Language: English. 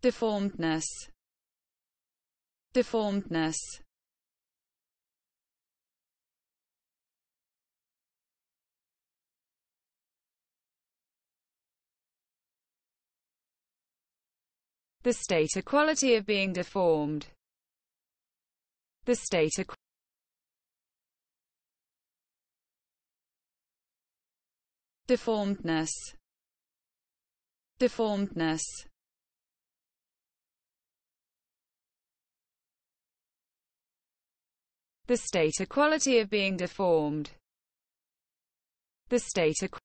deformedness deformedness the state equality of being deformed the state equality deformedness deformedness The state equality of being deformed. The state equality